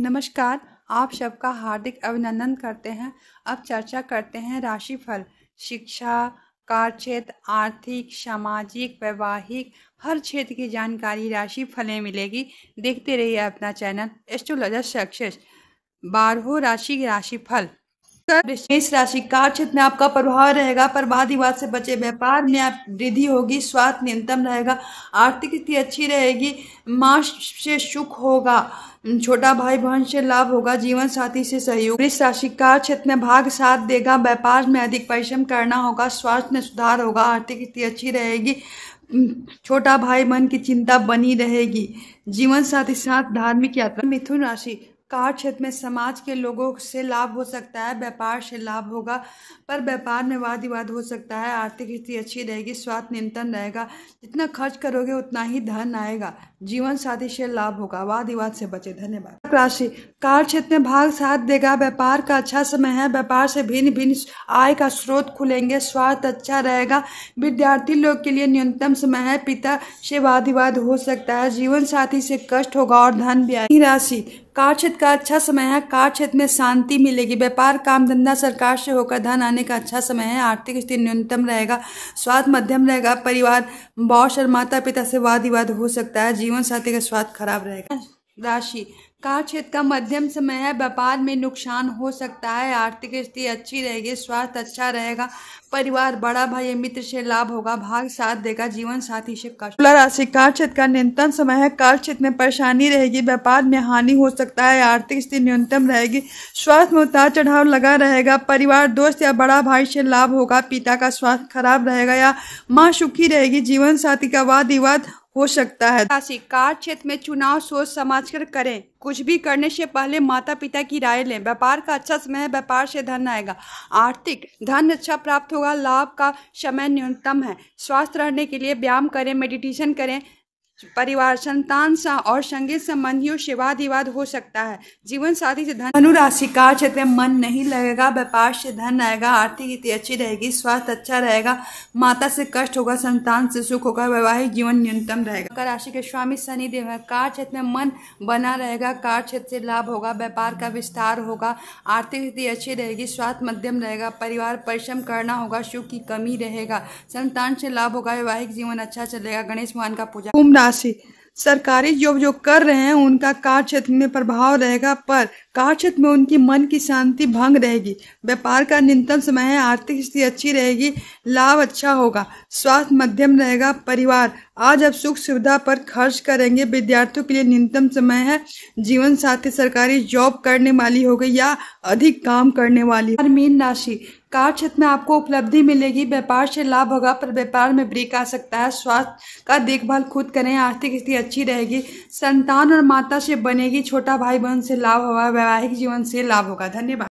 नमस्कार आप सबका हार्दिक अभिनंदन करते हैं अब चर्चा करते हैं राशिफल शिक्षा कार्य क्षेत्र आर्थिक सामाजिक वैवाहिक हर क्षेत्र की जानकारी राशि फलें मिलेगी देखते रहिए अपना चैनल एस्ट्रोलॉजर सक्सेस बारहों राशि फल सर विशेष राशि कार्य क्षेत्र में आपका प्रभाव रहेगा पर वाद विवाद से बचे व्यापार में आप वृद्धि होगी स्वास्थ्य न्यूनतम रहेगा आर्थिक स्थिति अच्छी रहेगी मार्च से सुख होगा छोटा भाई बहन से लाभ होगा जीवन साथी से सहयोग वृक्ष राशि कार्य क्षेत्र में भाग साथ देगा व्यापार में अधिक परिश्रम करना होगा स्वास्थ्य में सुधार होगा आर्थिक स्थिति अच्छी रहेगी छोटा भाई बहन की चिंता बनी रहेगी जीवन साथी साथ धार्मिक यात्रा मिथुन राशि कार क्षेत्र में समाज के लोगों से लाभ हो सकता है व्यापार से लाभ होगा पर व्यापार में वाद विवाद हो सकता है आर्थिक स्थिति अच्छी रहेगी स्वास्थ्य नियंत्रण रहेगा जितना खर्च करोगे उतना ही धन आएगा जीवन साथी से लाभ होगा वाद विवाद से बचे धन्यवाद राशि कार क्षेत्र में भाग साथ देगा व्यापार का अच्छा समय है व्यापार से भिन्न भिन्न आय का स्रोत खुलेंगे स्वास्थ्य अच्छा रहेगा विद्यार्थी लोग के लिए न्यूनतम समय है पिता से वाद विवाद हो सकता है जीवन साथी से कष्ट होगा और धन भी आएगी राशि कार क्षेत्र का अच्छा समय है कार क्षेत्र में शांति मिलेगी व्यापार काम धंधा सरकार से होकर धन आने का अच्छा समय है आर्थिक स्थिति न्यूनतम रहेगा स्वास्थ्य मध्यम रहेगा परिवार बॉस और माता पिता से वाद विवाद हो सकता है जीवन साथी का स्वास्थ्य खराब रहेगा राशि कार क्षेत्र का मध्यम समय है व्यापार में नुकसान हो सकता है आर्थिक स्थिति अच्छी रहेगी स्वास्थ्य अच्छा रहेगा परिवार बड़ा भाई मित्र से लाभ होगा भाग साथ देगा जीवन साथी से कष्ट राशि कार क्षेत्र का न्यूनतम समय है कार क्षेत्र में परेशानी रहेगी व्यापार में हानि हो सकता है आर्थिक स्थिति न्यूनतम रहेगी स्वास्थ्य में उतार चढ़ाव लगा रहेगा परिवार दोस्त या बड़ा भाई से लाभ होगा पिता का स्वास्थ्य खराब रहेगा या माँ सुखी रहेगी जीवन साथी का वाद विवाद हो सकता है राशि कार क्षेत्र में चुनाव सोच समझ कर करें कुछ भी करने से पहले माता पिता की राय लें व्यापार का अच्छा समय है व्यापार से धन आएगा आर्थिक धन अच्छा प्राप्त होगा लाभ का समय न्यूनतम है स्वस्थ रहने के लिए व्यायाम करें मेडिटेशन करें परिवार संतान सा और संगीत संबंधियों से वाद विवाद हो सकता है जीवन साथी से धन धनुराशि कार्य क्षेत्र में मन नहीं लगेगा व्यापार से धन आएगा आर्थिक स्थिति अच्छी रहेगी स्वास्थ्य अच्छा रहेगा माता से कष्ट होगा संतान से सुख होगा वैवाहिक जीवन न्यूनतम रहेगा मकर राशि के स्वामी शनि देव है कार्य क्षेत्र में मन बना रहेगा कार्य क्षेत्र से लाभ होगा व्यापार का विस्तार होगा आर्थिक स्थिति अच्छी रहेगी स्वास्थ्य मध्यम रहेगा परिवार परिश्रम करना होगा सुख की कमी रहेगा संतान से लाभ होगा वैवाहिक जीवन अच्छा चलेगा गणेश भगवान का पूजा कुंभ राशि सरकारी जॉब जो कर रहे हैं उनका कार्य क्षेत्र में प्रभाव रहेगा पर कार्य क्षेत्र में उनकी मन की शांति भंग रहेगी व्यापार का न्यूनतम समय है आर्थिक स्थिति अच्छी रहेगी लाभ अच्छा होगा स्वास्थ्य मध्यम रहेगा परिवार आज आप सुख सुविधा पर खर्च करेंगे विद्यार्थियों के लिए न्यूनतम समय है जीवन साथी सरकारी जॉब करने वाली होगी या अधिक काम करने वाली मीन राशि कार क्षेत्र में आपको उपलब्धि मिलेगी व्यापार से लाभ होगा पर व्यापार में ब्रेक आ सकता है स्वास्थ्य का देखभाल खुद करें आर्थिक स्थिति अच्छी रहेगी संतान और माता से बनेगी छोटा भाई बहन से लाभ होगा वैवाहिक जीवन से लाभ होगा धन्यवाद